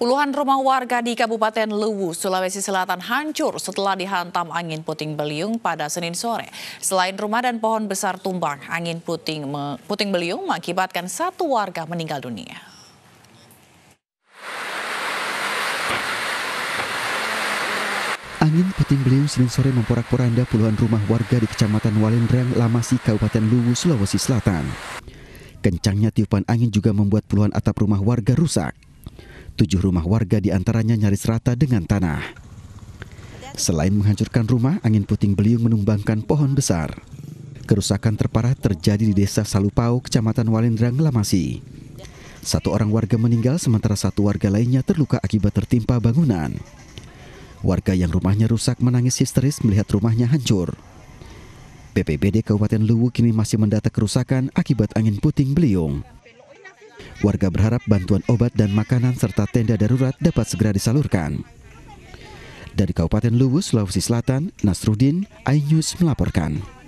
Puluhan rumah warga di Kabupaten Luwu, Sulawesi Selatan hancur setelah dihantam angin puting beliung pada Senin sore. Selain rumah dan pohon besar tumbang, angin puting, me, puting beliung mengakibatkan satu warga meninggal dunia. Angin puting beliung Senin sore memporak-poranda puluhan rumah warga di Kecamatan Walendrang, Lamasi, Kabupaten Luwu, Sulawesi Selatan. Kencangnya tiupan angin juga membuat puluhan atap rumah warga rusak. Tujuh rumah warga diantaranya nyaris rata dengan tanah. Selain menghancurkan rumah, angin puting beliung menumbangkan pohon besar. Kerusakan terparah terjadi di desa Salupau, kecamatan Walendra, Lamasi. Satu orang warga meninggal, sementara satu warga lainnya terluka akibat tertimpa bangunan. Warga yang rumahnya rusak menangis histeris melihat rumahnya hancur. BPBD Kabupaten Luwu kini masih mendata kerusakan akibat angin puting beliung. Warga berharap bantuan obat dan makanan serta tenda darurat dapat segera disalurkan. Dari Kabupaten Luwu, Sulawesi Selatan, Nasruddin, iNews melaporkan.